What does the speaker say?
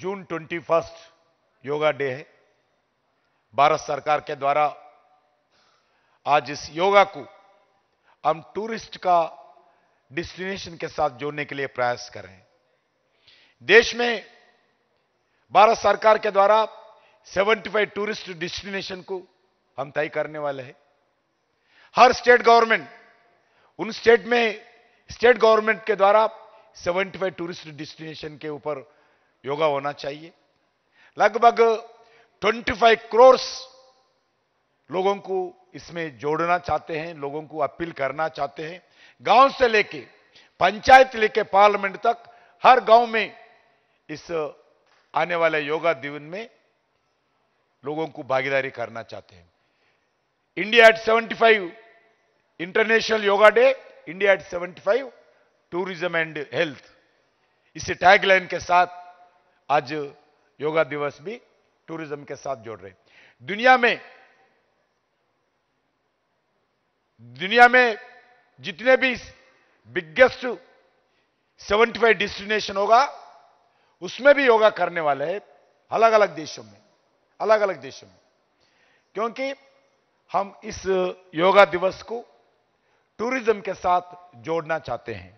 जून twenty first yoga day है भारत सरकार के द्वारा आज इस योगा को हम टूरिस्ट का डिस्टिनेशन के साथ जोड़ने के लिए प्रयास कर रहे हैं देश में भारत सरकार के द्वारा 75 टूरिस्ट डेस्टिनेशन को हम तय करने वाले हैं हर स्टेट गवर्नमेंट उन स्टेट में स्टेट गवर्नमेंट के द्वारा 75 टूरिस्ट डेस्टिनेशन के ऊपर योगा होना चाहिए लगभग 25 करोड़ लोगों को इसमें जोड़ना चाहते हैं लोगों को अपील करना चाहते हैं गांव से लेके पंचायत लेके पार्लियामेंट तक हर गांव में इस आने वाले योगा दिवन में लोगों को भागीदारी करना चाहते हैं India at 75 international yoga day India at 75 tourism and health इसी टैगलाइन के साथ आज योगा दिवस भी टूरिज्म के साथ जोड़ रहे दुनिया में दुनिया में जितने भी बिगेस्ट 75 डेस्टिनेशन होगा उसमें भी योगा करने वाले हैं अलग अलग देशों में अलग अलग देशों में क्योंकि हम इस योगा दिवस को टूरिज्म के साथ जोड़ना चाहते हैं